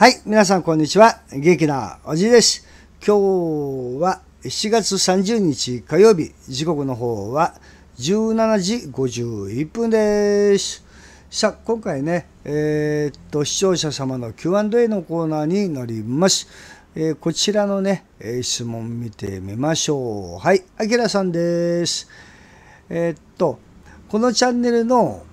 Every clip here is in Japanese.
はい、皆さんこんにちは。元気なおじいです。今日は7月30日火曜日、時刻の方は17時51分です。さあ、今回ね、えー、っと、視聴者様の Q&A のコーナーになります。えー、こちらのね、質問見てみましょう。はい、あきらさんです。えー、っと、このチャンネルの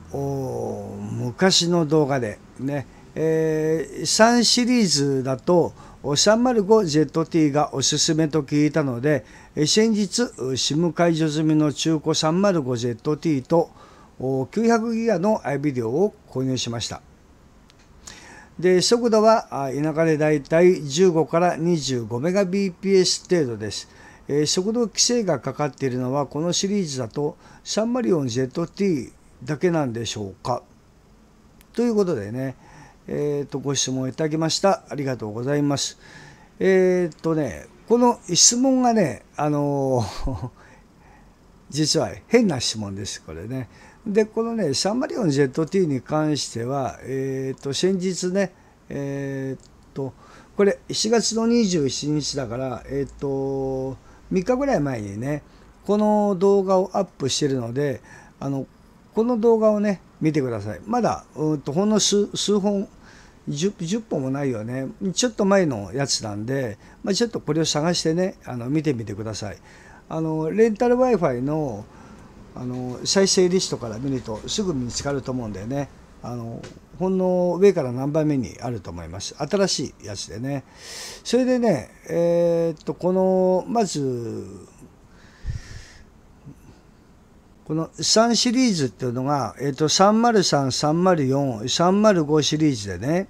昔の動画でね、えー、3シリーズだと305ジェット T がおすすめと聞いたので先日 SIM 解除済みの中古305ジェット T と900ギガのビデオを購入しましたで速度は田舎でだいたい15から25メガ BPS 程度です速度規制がかかっているのはこのシリーズだと 304ZT だけなんでしょうかということでねえっ、ー、と、ご質問いただきました。ありがとうございます。えっ、ー、とね、この質問がね、あのー、実は変な質問です、これね。で、このね、サンマリオン ZT に関しては、えっ、ー、と、先日ね、えっ、と、これ7月の27日だから、えっ、と、3日ぐらい前にね、この動画をアップしているので、あの、この動画をね、見てください。まだ、うんと、ほんの数本、10, 10本もないよねちょっと前のやつなんで、まあ、ちょっとこれを探してねあの見てみてくださいあのレンタル w i f i のあの再生リストから見るとすぐ見つかると思うんだよねあのほんの上から何番目にあると思います新しいやつでねそれでねえー、っとこのまずこの3シリーズっていうのが、えっ、と、303、304、305シリーズでね、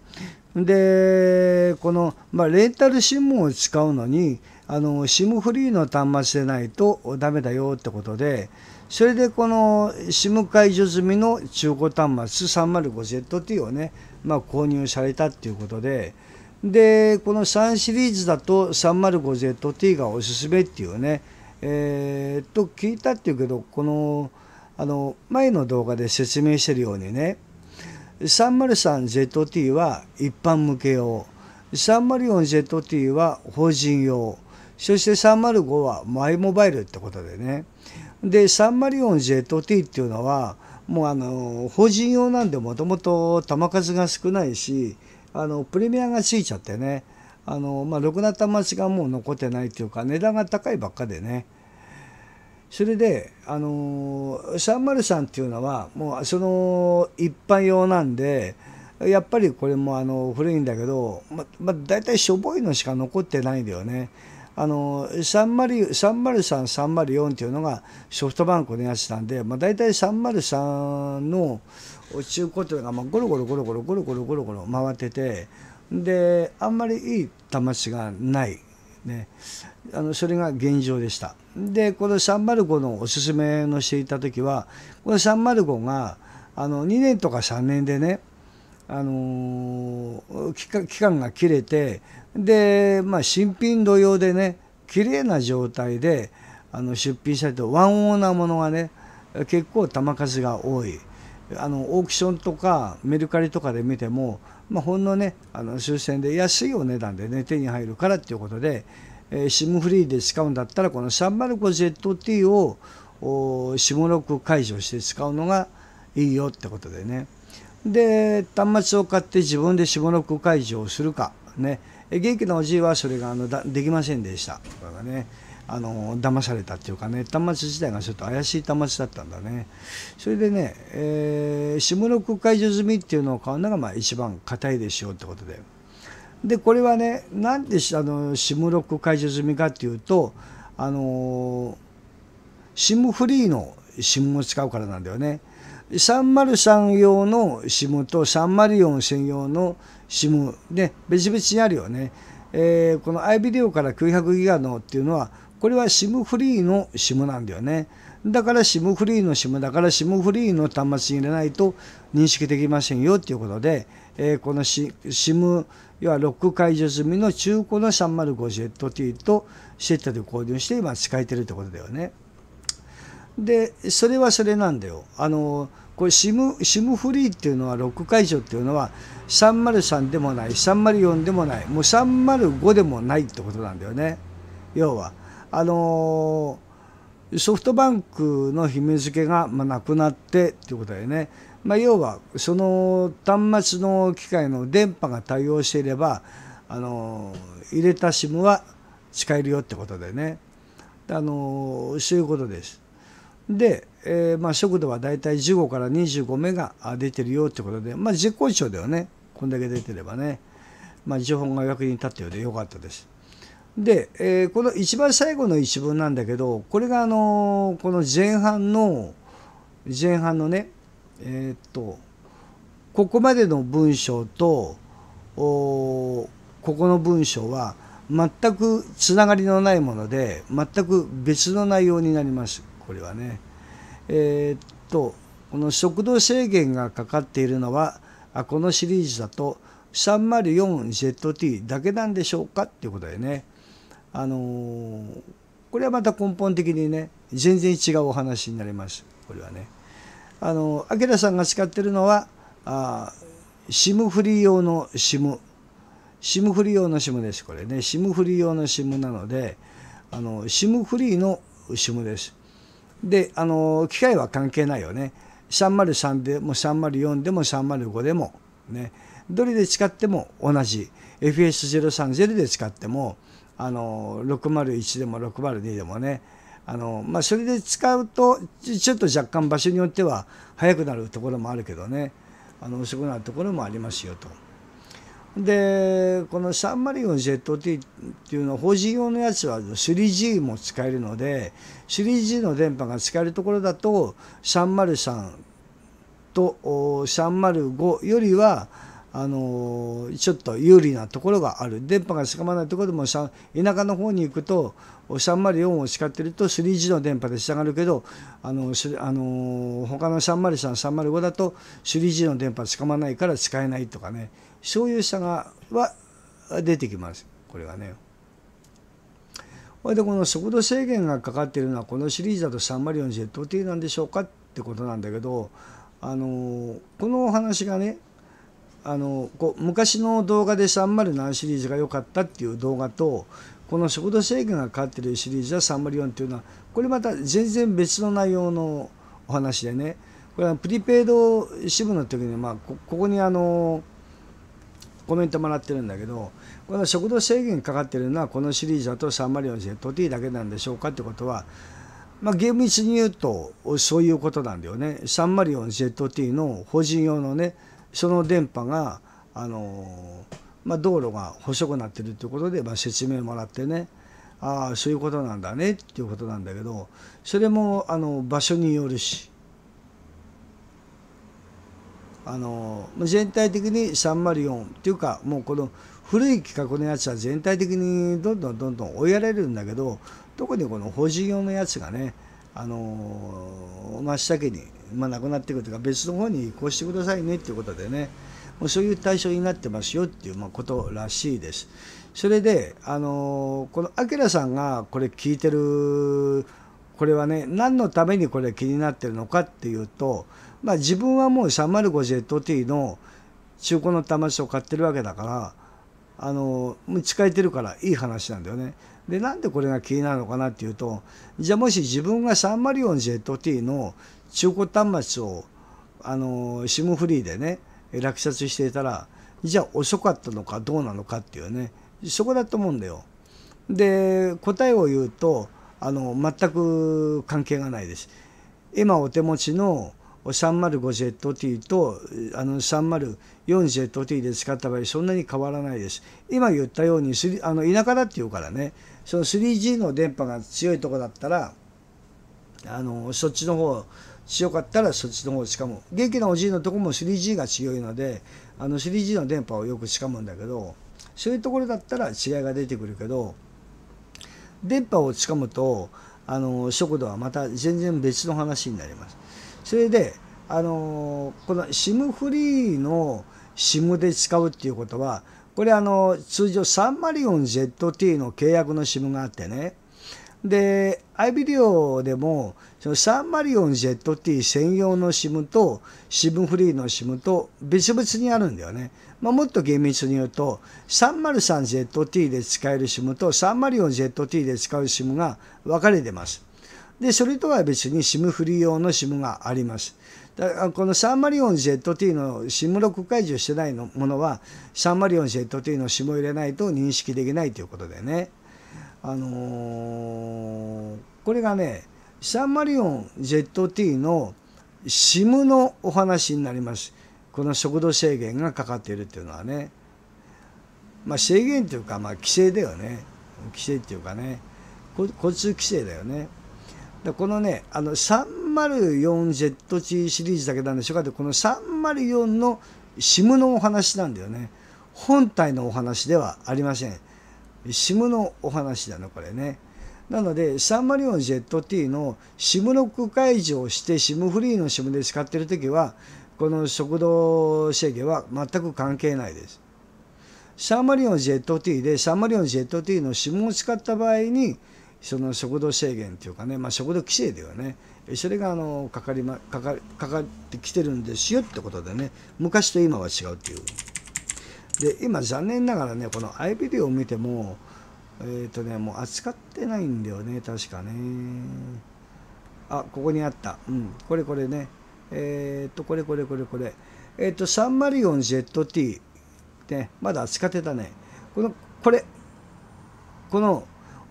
で、この、まあ、レンタル SIM を使うのに、あの、SIM フリーの端末でないとダメだよってことで、それでこの SIM 解除済みの中古端末 305ZT をね、まあ、購入されたっていうことで、で、この3シリーズだと 305ZT がおすすめっていうね、えー、と聞いたっていうけどこのあの前の動画で説明してるようにね 303ZT は一般向け用 304ZT は法人用そして305はマイモバイルってことでねで 304ZT っていうのはもうあの法人用なんでもともと球数が少ないしあのプレミアがついちゃってねあの、まあ、ろくな玉しがもう残ってないというか、値段が高いばっかでね。それで、あのー、シャンマルシャンっていうのは、もうその一般用なんで、やっぱりこれもあの古いんだけど、ま、まあ、大体しょぼいのしか残ってないんだよね。あの303、304っていうのがソフトバンクのやつなんで、まあ、大体303の中古というのが、まあ、ゴロゴロゴロゴロゴロゴロゴロゴロ回ってて、であんまりいい球しがない、ね、あのそれが現状でしたでこのシャンマルコのおすすめのしていた時はこのシャンマルコがあの2年とか3年でねあのー、期間が切れてで、まあ、新品同様でね綺麗な状態であの出品したりとワンオーなものがね結構玉数が多いあのオークションとかメルカリとかで見てもまあ、ほんのねあの終戦で安いお値段でね手に入るからっていうことで、えー、シムフリーで使うんだったらこのンマルコ z t を下のク解除して使うのがいいよってことでねで端末を買って自分で下のク解除をするかね元気なおじいはそれがあのできませんでした。だからねあの騙されたっていうかね端末自体がちょっと怪しい端末だったんだねそれでね、えー、下六解除済みっていうのを買うのがまあ一番硬いでしょうってことででこれはねなんであのック解除済みかっていうとあの SIM フリーの SIM を使うからなんだよね303用の SIM と304専用の SIM で別々にあるよね、えー、この i ビデオから900ギガのっていうのはこれは SIM フリーの SIM なんだよね。だから SIM フリーの SIM だから SIM フリーの端末に入れないと認識できませんよということで、えー、この SIM、要はロック解除済みの中古の 305ZT とシェットで購入して今使えてるってことだよね。で、それはそれなんだよ。あの、これ SIM、SIM フリーっていうのはロック解除っていうのは303でもない、304でもない、もう305でもないってことなんだよね。要は。あのソフトバンクの姫付けが、まあ、なくなってということでね、まあ、要はその端末の機械の電波が対応していればあの入れた SIM は使えるよってことでねあのそういうことです。で、えー、まあ、速度はだいたい15から25メガ出てるよってことで、まあ、絶好調だよねこんだけ出てればね、まあ、情報が役に立ったようでよかったです。で、えー、この一番最後の一文なんだけどこれがあのー、この前半の前半のねえー、っとここまでの文章とここの文章は全くつながりのないもので全く別の内容になりますこれはね。えー、っとこの食道制限がかかっているのはあこのシリーズだと 304ZT だけなんでしょうかっていうことだよね。あのー、これはまた根本的にね全然違うお話になりますこれはね。あのー、明さんが使ってるのはあ SIM フリー用の SIM。SIM フリー用の SIM です。これね。SIM フリー用の SIM なので、あの、SIM フリーの SIM です。で、あの、機械は関係ないよね。303でも304でも305でも、ね。どれで使っても同じ。FS030 で使っても、あの601でも602でもねあの、まあ、それで使うとちょっと若干場所によっては速くなるところもあるけどねあの遅くなるところもありますよと。でこの304 ZT っていうのは法人用のやつは 3G も使えるので 3G の電波が使えるところだと303と305よりはあのちょっと有利なところがある電波がしかまないところでも田舎の方に行くと304を叱ってると 3G の電波で従るけどあのあの他の303305だと 3G の電波しかまないから使えないとかねそういう差がは出てきますこれはね。それでこの速度制限がかかっているのはこのシリーズだと 304ZT なんでしょうかってことなんだけどあのこのお話がねあのこう昔の動画で307シリーズが良かったっていう動画とこの食道制限がかかってるシリーズは304っていうのはこれまた全然別の内容のお話でねこれはプリペイド支部の時に、まあ、ここにあのコメントもらってるんだけどこの食道制限かかってるのはこのシリーズだと304ジェット T だけなんでしょうかってことは、まあ、厳密に言うとそういうことなんだよね304ジェット T の法人用のねその電波があの、まあ、道路が細くなってるっていうことで、まあ、説明もらってねああそういうことなんだねっていうことなんだけどそれもあの場所によるしあの全体的に304っていうかもうこの古い企画のやつは全体的にどんどんどんどん追いやられるんだけど特にこの法人用のやつがねあの真っ先に、まあ、なくなってくるというか別の方に移行してくださいねっていうことでねもうそういう対象になってますよっていうまことらしいです。それで、あのこのアキラさんがこれ聞いてるこれはね何のためにこれ気になってるのかっていうと、まあ、自分はもう 305ZT の中古の端末を買ってるわけだからあのもう使えてるからいい話なんだよね。でなんでこれが気になるのかなっていうとじゃあもし自分がサンマリオン ZT の中古端末をあの SIM フリーでね落札していたらじゃあ遅かったのかどうなのかっていうねそこだと思うんだよ。で答えを言うとあの全く関係がないです。今お手持ちの 305ZT とあの 304ZT で使った場合そんなに変わらないです。今言ったようにあの田舎だっていうからねその 3G の電波が強いとこだったらあのそっちの方強かったらそっちの方しかも元気なおじいのとこも 3G が強いのであの 3G の電波をよくしかむんだけどそういうところだったら違いが出てくるけど電波をしかむとあの速度はまた全然別の話になります。それであのこの SIM フリーの SIM で使うっていうことはこれあの通常サンマリオン ZT の契約の SIM があってねでイビデオでもそのサンマリオン ZT 専用の SIM と SIM フリーの SIM と別々にあるんだよね、まあ、もっと厳密に言うと 303ZT で使える SIM とサンマリオン ZT で使う SIM が分かれてますで、それとは別に SIM フリー用の SIM があります。だこのサンマリオン ZT の SIM6 解除してないのものは、サンマリオン ZT の SIM を入れないと認識できないということでね。あのー、これがね、サンマリオン ZT の SIM のお話になります。この速度制限がかかっているっていうのはね。まあ、制限というか、まあ、規制だよね。規制っていうかね。交通規制だよね。でこのねあの 304ZT シリーズだけなんでしょうかて、この304の SIM のお話なんだよね本体のお話ではありません SIM のお話だねこれねなので 304ZT の SIM ロック解除をして SIM フリーの SIM で使ってる時はこの食堂制限は全く関係ないです 304ZT で 304ZT の SIM を使った場合にその食道制限というかね、まあ、食道規制ではねそれがあのかかり、ま、かかかかってきてるんですよってことでね昔と今は違うっていうで今残念ながらねこの i デ d を見てもえっ、ー、とねもう扱ってないんだよね確かねあここにあったうんこれこれねえっ、ー、とこれこれこれこれえっ、ー、とサンマリオンジェット T ねまだ扱ってたねこのこれこの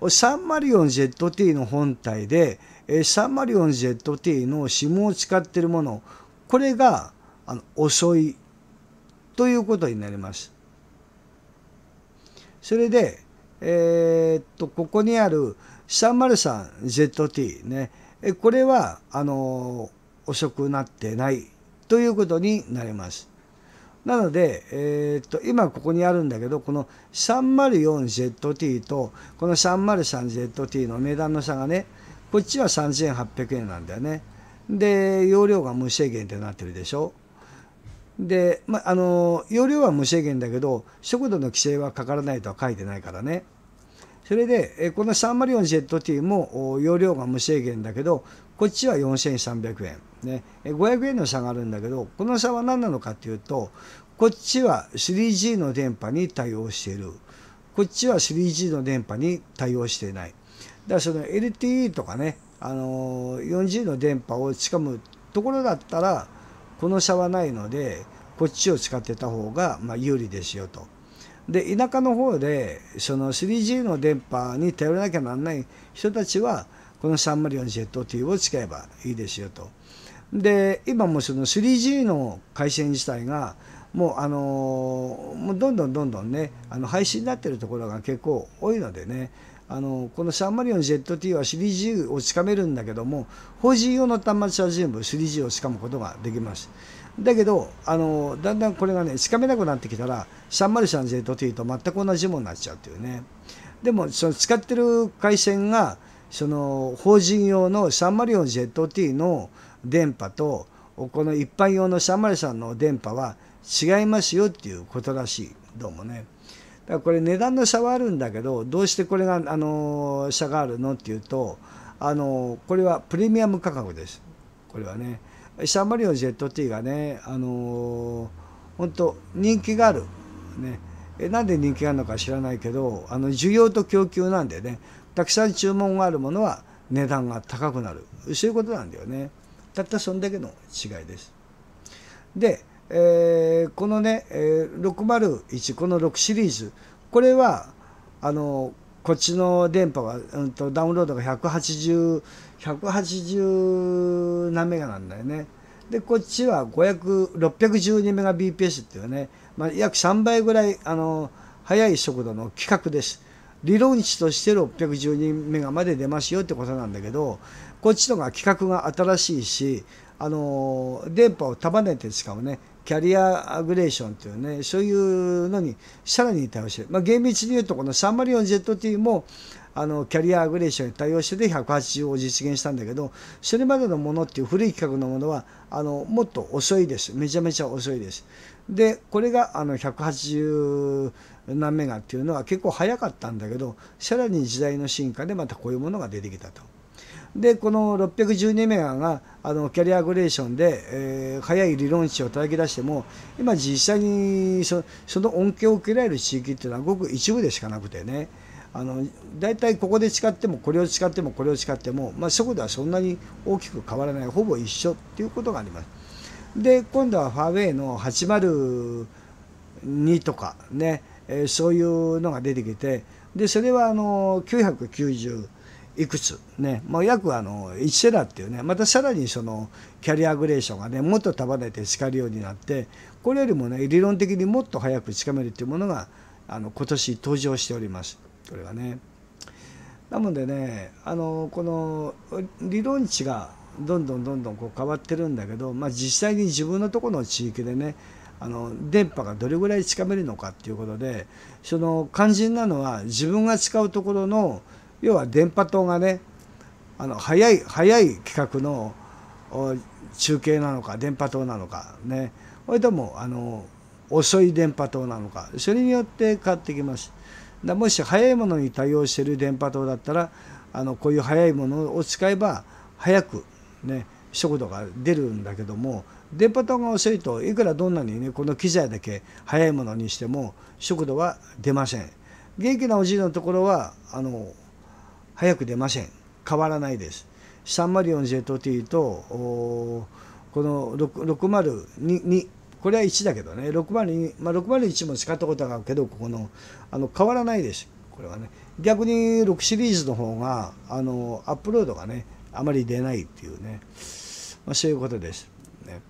サンマリオンジェット T の本体でサンマリオンジェット T の SIM を使っているものこれがあの遅いということになります。それで、えー、っとここにある 303ZT ねこれはあの遅くなってないということになります。なので、えー、っと今ここにあるんだけどこの304ジェット T とこの303ジェット T の値段の差がねこっちは3800円なんだよね。で容量が無制限ってなってるでしょ。で、まあの容量は無制限だけど速度の規制はかからないとは書いてないからね。それで、このサンマリオンジェット T も容量が無制限だけど、こっちは4300円。ね、500円の差があるんだけど、この差は何なのかっていうと、こっちは 3G の電波に対応している。こっちは 3G の電波に対応していない。だからその LTE とかね、あの 4G の電波をつかむところだったら、この差はないので、こっちを使ってた方がま有利ですよと。で田舎の方でその 3G の電波に頼らなきゃならない人たちはこの3 0 4 z t を使えばいいですよと。で今もその 3G の回線自体がもうあのもうどんどんどんどんねあの廃止になってるところが結構多いのでねあのこの 304ZT は 3G をつかめるんだけども法人用の端末は全部 3G をつかむことができます。だけどあのだんだんこれがねしかめなくなってきたらシャンマルシャンジェトティと全く同じものになっちゃうというねでもその使ってる回線がその法人用のシャンマルヨンジェット T の電波とこの一般用のシャンマルシャンの電波は違いますよっていうことらしいどうもねだからこれ値段の差はあるんだけどどうしてこれがあの差があるのっていうとあのこれはプレミアム価格ですこれはねシャンマリのジェットティーがね、あのー、本当人気がある。ね。えなんで人気があるのか知らないけど、あの、需要と供給なんでね、たくさん注文があるものは値段が高くなる。そういうことなんだよね。たったそんだけの違いです。で、えー、このね、えー、601、この6シリーズ、これは、あの、こっちの電波が、うんと、ダウンロードが180 180何メガなんだよね。で、こっちは612メガ BPS っていうね、まあ、約3倍ぐらい、あの、速い速度の規格です。理論値として612メガまで出ますよってことなんだけど、こっちのが規格が新しいし、あの、電波を束ねて使うね、キャリアアグレーションっていうね、そういうのにさらに対応してる。まあ、厳密に言うと、この 304ZT も、あのキャリアアグレーションに対応してで180を実現したんだけどそれまでのものっていう古い企画のものはあのもっと遅いですめちゃめちゃ遅いです。でこれがあの180何メガっていうのは結構早かったんだけどさらに時代の進化でまたこういうものが出てきたと。でこの612メガがあのキャリアグレーションで、えー、早い理論値を叩き出しても今実際にその恩恵を受けられる地域っていうのはごく一部でしかなくてねあの大体ここで誓ってもこれを誓ってもこれを誓っても、まあ、速ではそんなに大きく変わらないほぼ一緒っていうことがあります。で今度はファーウェイの802とかね、えー、そういうのが出てきてでそれはあの990いくつねもう約あの1セラっていうねまたさらにそのキャリアグレーションがねもっと束ねて叱るようになってこれよりもね理論的にもっと早くかめるっていうものがあの今年登場しております。それはね。なのでねあのこの理論値がどんどんどんどんこう変わってるんだけど、まあ、実際に自分のとこの地域でねあの電波がどれぐらい近めるのかっていうことでその肝心なのは自分が使うところの要は電波塔がねあの早い早い規格の中継なのか電波塔なのかねそれともあの遅い電波塔なのかそれによって変わってきます。だもし速いものに対応している電波塔だったらあのこういう速いものを使えば早くね速度が出るんだけども電波塔が遅いといくらどんなにねこの機材だけ速いものにしても速度は出ません元気なおじいのところはあの早く出ません変わらないです 304ZT とこの 602, 2これは1だけどね6 0に、まあ、601も使ったことがあるけどここのあの変わらないでしこれはね逆に6シリーズの方があのアップロードがねあまり出ないっていうね、まあ、そういうことです。ね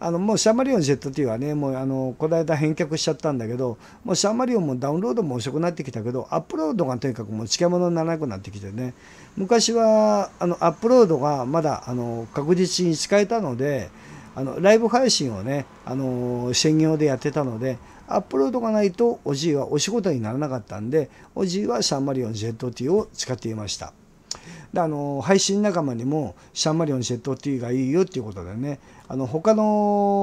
あのもうシャマリオン ZT はねもうあのこの間返却しちゃったんだけどもうシャマリオンもダウンロードも遅くなってきたけどアップロードがとにかくもう近物にならなくなってきてね昔はあのアップロードがまだあの確実に使えたのであのライブ配信をね、あの専業でやってたので、アップロードがないとおじいはお仕事にならなかったんで、おじいはシャンマリオン ZT を使っていました。であの配信仲間にもシャンマリオン ZT がいいよっていうことでねあの他の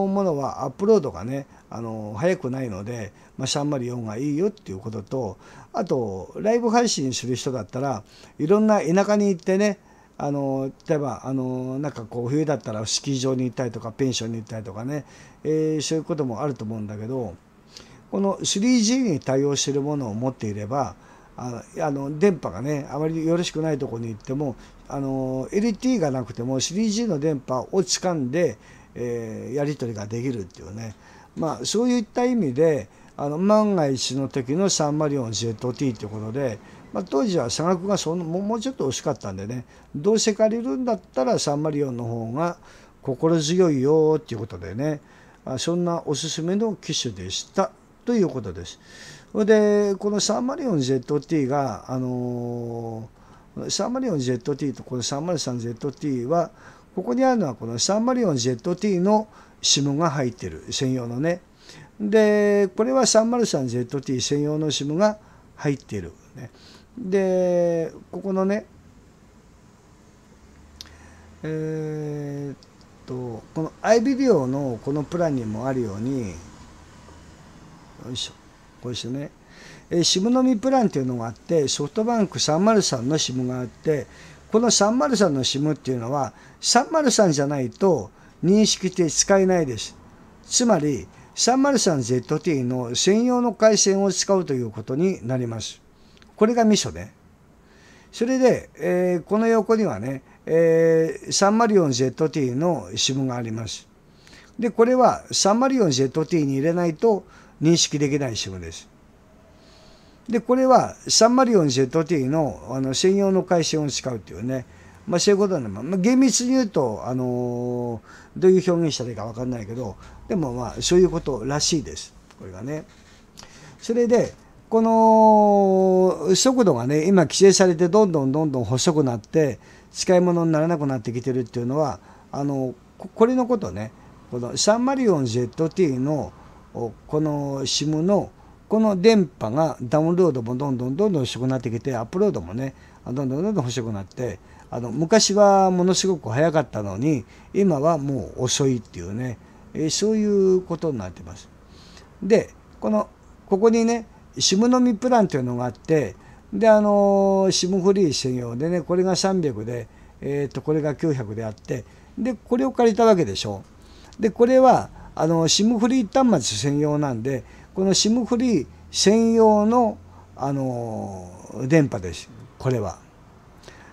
ものはアップロードがねあの早くないので、まあ、シャンマリオンがいいよっていうこととあとライブ配信する人だったらいろんな田舎に行ってねあの例えばあのなんかこう冬だったらスキー場に行ったりとかペンションに行ったりとかね、えー、そういうこともあると思うんだけどこの 3G に対応しているものを持っていればあの電波がねあまりよろしくないところに行ってもあの LT がなくても 3G の電波を掴んで、えー、やり取りができるっていうね、まあ、そういった意味であの万が一の時の304 ZT ということで。まあ、当時は差額がそのもうちょっと惜しかったんでねどうせ借りるんだったら304の方が心強いよっていうことでねそんなおすすめの機種でしたということです。でこの 304ZT があのー、304ZT とこの 303ZT はここにあるのはこの 304ZT の SIM が入ってる専用のねでこれは 303ZT 専用の SIM が入っているね。でここのねえー、っとこの i ビデオのこのプランにもあるようによいしょこうしてね SIM のみプランっていうのがあってソフトバンク303の SIM があってこの303の SIM っていうのは303じゃないと認識して使えないです。つまり 303ZT の専用の回線を使うということになります。これがミショね。それで、えー、この横にはね、えー、サンマリオンジェットティーの指紋があります。で、これはサンマリオンジェットティーに入れないと認識できない指紋です。で、これはサンマリオンジェットティーのあの専用の回線を使うというね、まあ、そういうことなの、まあ、厳密に言うと、あのー、どういう表現したらいいか分かんないけどでもまあそういうことらしいですこれがね。それで、この速度がね今規制されてどんどんどんどん細くなって使い物にならなくなってきてるっていうのはあのこれのことねこのサンマリオン ZT のこの SIM のこの電波がダウンロードもどんどんどんどん遅くなってきてアップロードもねどんどんどんどん細くなってあの昔はものすごく早かったのに今はもう遅いっていうね、えそういうことになってます。でこのここにねシムのみプランというのがあってであのシムフリー専用でねこれが300で、えー、とこれが900であってでこれを借りたわけでしょでこれはあの SIM フリー端末専用なんでこの SIM フリー専用のあの電波ですこれは。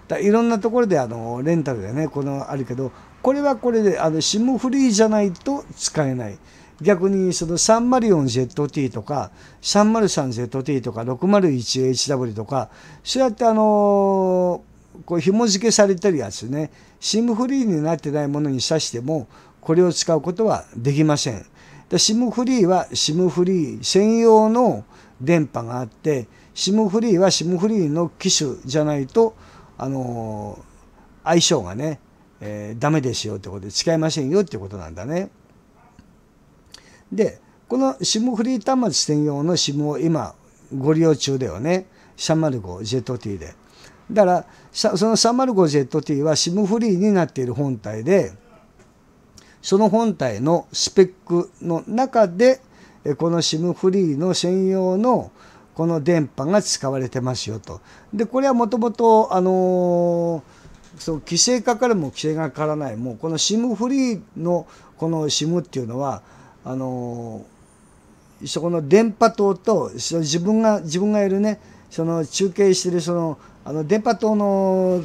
だいろんなところであのレンタルでねこのあるけどこれはこれであの SIM フリーじゃないと使えない。逆にその 304ZT とか 303ZT とか 601HW とかそうやってあのこう紐付けされてるやつねシムフリーになってないものに挿してもこれを使うことはできません。SIM フリーは SIM フリー専用の電波があって SIM フリーは SIM フリーの機種じゃないとあの相性がね、えー、ダメですよってことで使えませんよってことなんだね。で、この SIM フリー端末専用の SIM を今ご利用中だよね。305ジェット T で。だからその305ジェット T は SIM フリーになっている本体でその本体のスペックの中でこの SIM フリーの専用のこの電波が使われてますよと。でこれはもともとあのー、そう規制かかるも規制がかからないもうこの SIM フリーのこの SIM っていうのはあのそこの電波塔と自分が自分がいるねその中継してるそのあの電波塔の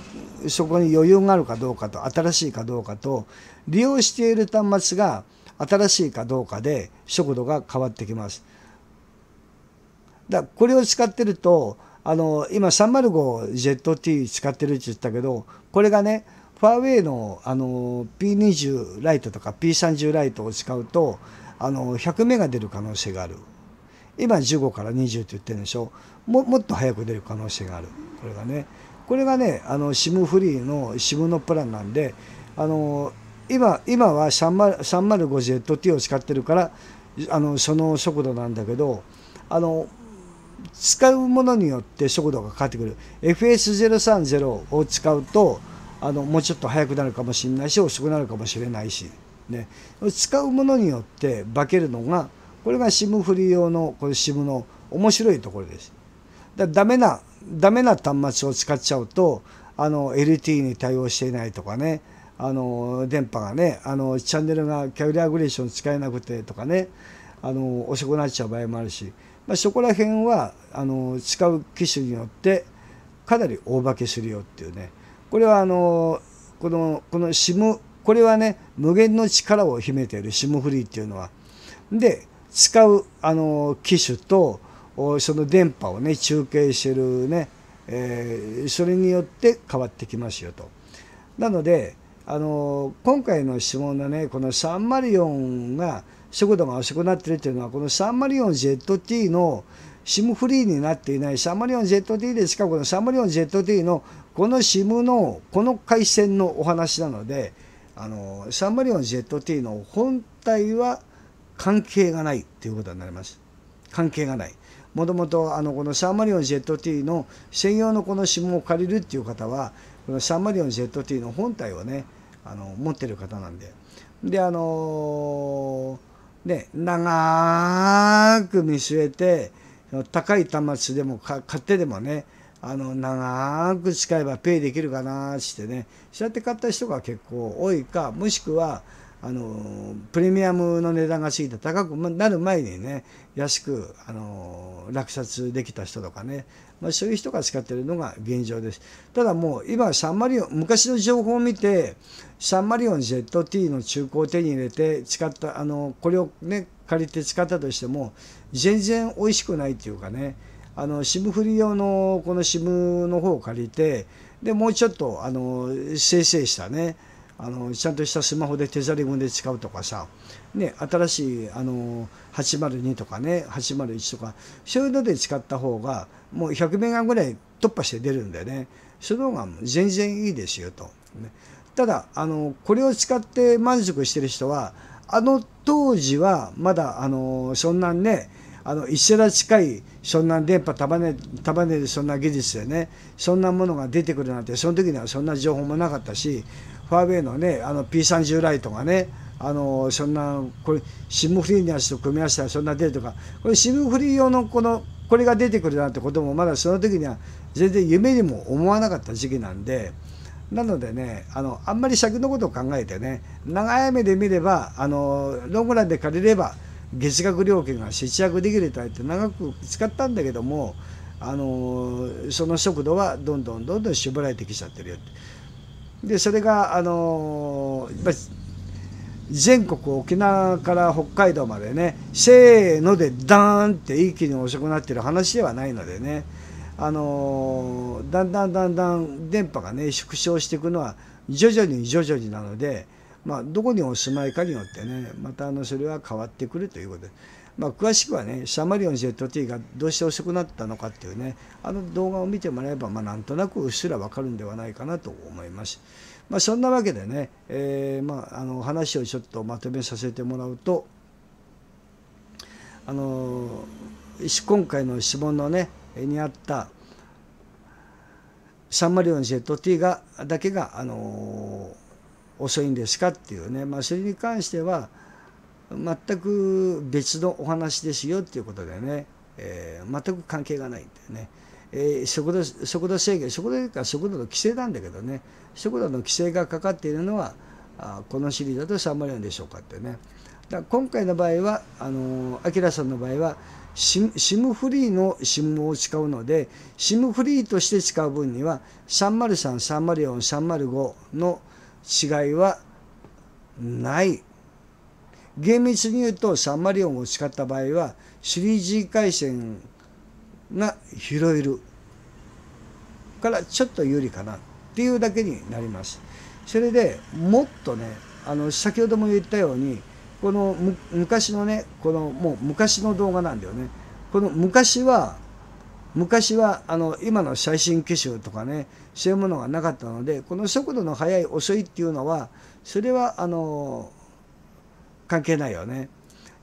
そこに余裕があるかどうかと新しいかどうかと利用している端末が新しいかどうかで速度が変わってきます。だこれを使ってるとあの今 305ZT 使ってるって言ったけどこれがねファーウェイのあの P20 ライトとか P30 ライトを使うとあの100目が出る可能性がある今15から20って言ってるんでしょももっと早く出る可能性があるこれがねこれがねあの SIM フリーの SIM のプランなんであの今今は 305ZT を使ってるからあのその速度なんだけどあの使うものによって速度が変わってくる FS030 を使うとあのもうちょっと速くなるかもしれないし遅くなるかもしれないし。ね、使うものによって化けるのがこれが SIM フリー用のこれ SIM の面白いところです。だダメなダメな端末を使っちゃうとあの LT に対応していないとかねあの電波がねあのチャンネルがキャリアグレーション使えなくてとかねあの遅くなっちゃう場合もあるし、まあ、そこら辺はあの使う機種によってかなり大化けするよっていうねこれはあのこのこの SIM これはね無限の力を秘めている霜降りっていうのは。で使うあの機種とその電波をね中継してるね、えー、それによって変わってきますよと。なのであの今回の質問のねこの304が速度が遅くなってるっていうのはこの 304ZT の SIM フリーになっていない 304ZT でしかこの 304ZT のこの SIM のこの回線のお話なので。あのシャンマリオンジェット T の本体は関係がないということになります。関係がない。もともとあのこのシャンマリオンジェット T の専用のこの指紋を借りるっていう方はこのシャンマリオンジェット T の本体をねあの持ってる方なんで。であのー、ね長く見据えて高い端末でも買ってでもねあの長く使えばペイできるかなしてねそうやって買った人が結構多いかもしくはあのプレミアムの値段が過ぎて高くなる前にね安くあの落札できた人とかね、まあ、そういう人が使ってるのが現状ですただもう今サンマリオン昔の情報を見てサンマリオン ZT の中古を手に入れて使ったあのこれをね借りて使ったとしても全然美味しくないっていうかねあの SIM フリー用のこの SIM の方を借りてでもうちょっとあのせいせいしたねあのちゃんとしたスマホでテザリングで使うとかさ、ね、新しいあの802とかね801とかそういうので使った方がもう100メガぐらい突破して出るんでねその方が全然いいですよと、ね、ただあのこれを使って満足してる人はあの当時はまだあのそんなんねあの石田近いそんな電波束ね束ねるそんな技術でねそんなものが出てくるなんてその時にはそんな情報もなかったしファーウェイのねあの P30 ライトがねあのそんなこれシムフリーのやつと組み合わせたらそんな出るとかこれシムフリー用のこのこれが出てくるなんてこともまだその時には全然夢にも思わなかった時期なんでなのでねあのあんまり尺のことを考えてね長い目で見ればあのロングランで借りれば月額料金が節約できると言って長く使ったんだけどもあのその速度はどんどんどんどん絞られてきちゃってるよってでそれがあのやっぱ全国沖縄から北海道までねせーのでダーンって一気に遅くなってる話ではないのでねあのだんだんだんだん電波がね縮小していくのは徐々に徐々になので。まあ、どこにお住まいかによってねまたあのそれは変わってくるということで、まあ、詳しくはねシャマリオン ZT がどうして遅くなったのかっていうねあの動画を見てもらえば、まあ、なんとなくうっすらわかるんではないかなと思います。まあ、そんなわけでね、えー、まあ、あの話をちょっとまとめさせてもらうとあの今回の質問のねにあったサンマリオン ZT がだけがあのー遅いんですかっていうね、まあ、それに関しては全く別のお話ですよっていうことでね、えー、全く関係がないんだね。えー、食度速度制限速度か速度の規制なんだけどね速度の規制がかかっているのはあこのシリーズだと3万円でしょうかってねだ今回の場合はあのー、明さんの場合は SIM フリーの SIM を使うので SIM フリーとして使う分には30330430 5の違いはない厳密に言うとサンマリオンを使った場合は 3G 回線が拾えるからちょっと有利かなっていうだけになります。それでもっとねあの先ほども言ったようにこの昔のねこのもう昔の動画なんだよねこの昔は昔はあの今の最新機種とかねそういうものがなかったのでこの速度の速い遅いっていうのはそれはあの関係ないよね。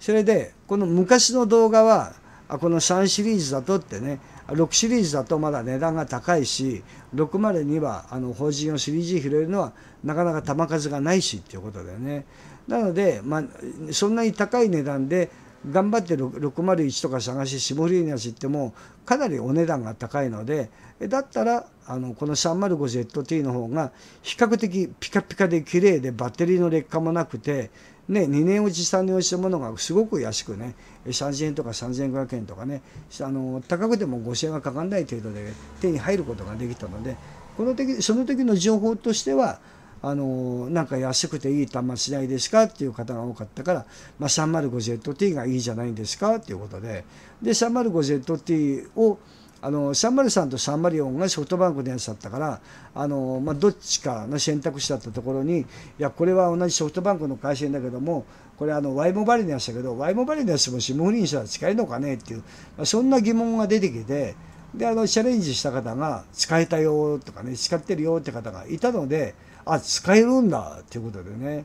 それでこの昔の動画はこの3シリーズだとってね6シリーズだとまだ値段が高いし602はあの法人を 3G 拾えるのはなかなか球数がないしっていうことだよねなので、まあ、そんなに高い値段で頑張って601とか探して絞りに足行ってもかなりお値段が高いのでだったらあのこの 305ZT の方が比較的ピカピカで綺麗でバッテリーの劣化もなくて、ね、2年落ち3年落ちたものがすごく安くね3000円とか3500円とかねあの高くても5000円はかかんない程度で手に入ることができたのでこの時その時の情報としてはあのなんか安くていい端末しないですかっていう方が多かったから、まあ、305ZT がいいじゃないんですかっていうことでで 305ZT をあの303と304がソフトバンクのやつだったからあの、まあ、どっちかの選択肢だったところにいやこれは同じソフトバンクの会社だけどもこれあの Y モバイルのやつだけど Y モバイルのやつもし、i m フリーにしたら使えるのかねっていう、まあ、そんな疑問が出てきてであのチャレンジした方が使えたよとかね使ってるよって方がいたのであ使えるんだっていうことでね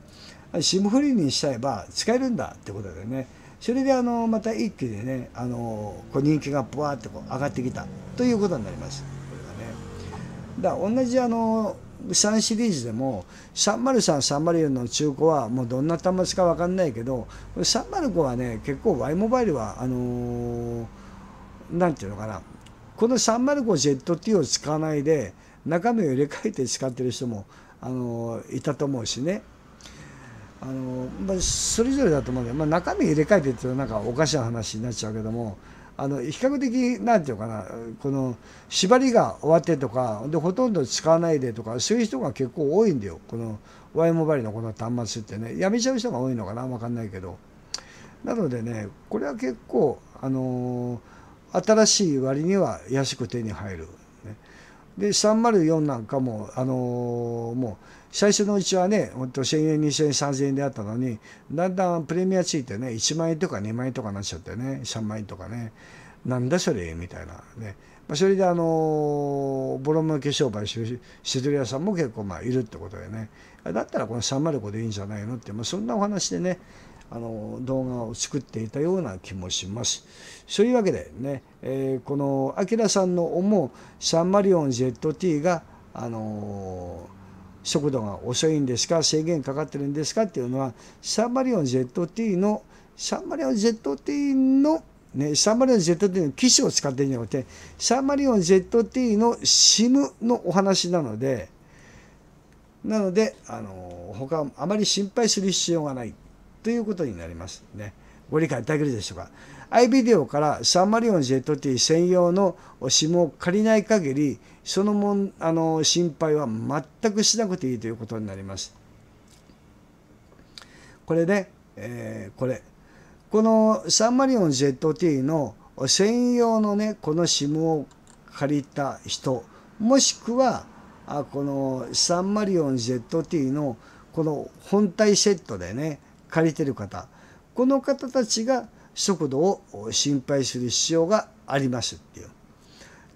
シムフリーにしちゃえば使えるんだってことでねそれであのまた一気にねあのこう人気がぶわーってこう上がってきたということになりますこれはね。だから同じあの3シリーズでも303304の中古はもうどんな端末か分かんないけど305はね結構 Y モバイルはあの何、ー、て言うのかなこの 305Z t を使わないで中身を入れ替えて使ってる人もあのいたと思うしねあの、まあ、それぞれだと思うけど、まあ、中身入れ替えてってなんかおかしな話になっちゃうけどもあの比較的なんていうかなこの縛りが終わってとかでほとんど使わないでとかそういう人が結構多いんだよこの Y モバイルのこの端末ってねやめちゃう人が多いのかな分かんないけどなのでねこれは結構あのー、新しい割には安く手に入るで304なんかも、あのー、もう最初のうちはね、ほんと1000円、2000円、3000円であったのに、だんだんプレミアついてね、1万円とか2万円とかなっちゃってね、3万円とかね、なんだそれみたいなね。まあ、それであのー、ボロ負け商売してるしずり屋さんも結構まあいるってことでね、だったらこの305でいいんじゃないのって、まあ、そんなお話でね、あの動画を作っていたような気もします。そういうわけでね、えー、このアキラさんの思うサンマリオン ZT があの速度が遅いんですか制限かかってるんですかっていうのはサンマリオン ZT のサンマリオン ZT のね、サンマリオン ZT の機種を使ってるんじゃなくて、サンマリオン ZT の SIM のお話なので、なので、あの、他、あまり心配する必要がない。ということになりますね。ご理解いただけるでしょうか。i ビデオからサンマリオン ZT 専用の SIM を借りない限り、そのもんあの心配は全くしなくていいということになります。これね、えー、これ。このサンマリオン ZT の専用のね、この SIM を借りた人、もしくは、あこのサンマリオン ZT のこの本体セットでね、借りてる方この方たちが食堂を心配する必要がありますっていう。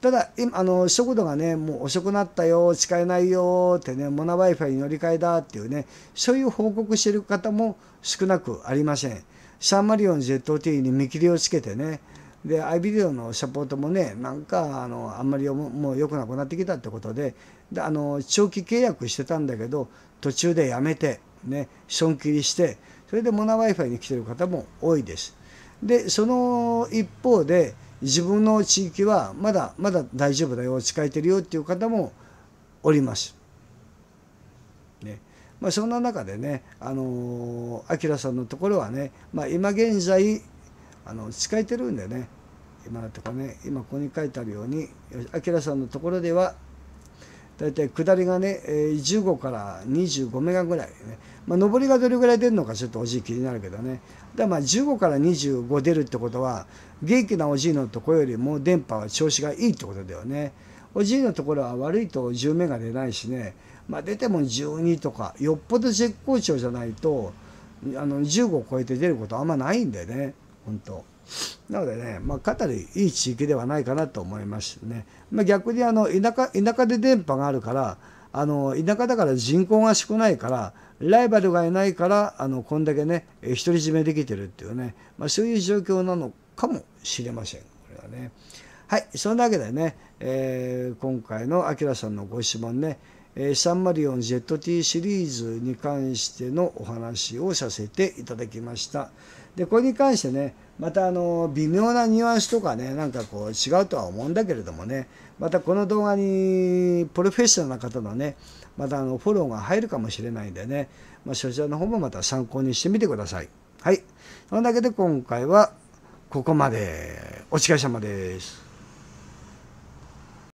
ただ今あの食堂がねもう遅くなったよ使えないよってねモナ Wi-Fi に乗り換えだっていうねそういう報告してる方も少なくありませんサンマリオン ZT に見切りをつけてねで i ビデオのサポートもねなんかあのあんまりもう良くなくなってきたってことでであの長期契約してたんだけど途中でやめてね損切りしてそれでモナ Wi-Fi に来てる方も多いです。で、その一方で、自分の地域はまだまだ大丈夫だよ、使えてるよっていう方もおります。ね。まあ、そんな中でね、あのー、明さんのところはね、まあ、今現在、あの、使えてるんでね、今とかね、今ここに書いてあるように、明さんのところでは、大体下りがね、15から25メガぐらい、ね、まあ、上りがどれぐらい出るのかちょっとおじい気になるけどねだまあ15から25出るってことは元気なおじいのとこよりも電波は調子がいいってことだよねおじいのところは悪いと10目が出ないしね、まあ、出ても12とかよっぽど絶好調じゃないとあの15を超えて出ることあんまないんだよね本当なのでね、まあ、かなりいい地域ではないかなと思いますね、まあ、逆にあの田舎田舎で電波があるからあの田舎だから人口が少ないからライバルがいないからあのこんだけね独り占めできてるっていうね、まあ、そういう状況なのかもしれませんこれはね。はいそんなわけでね、えー、今回のあきらさんのご質問ね 304ZT シリーズに関してのお話をさせていただきました。でこれに関してねまたあの微妙なニュアンスとかねなんかこう違うとは思うんだけれどもねまたこの動画にプロフェッショナルな方のねまたあのフォローが入るかもしれないんでね、まあ、そちらの方もまた参考にしてみてください。はい。それだけで今回はここまで。お疲れ様です。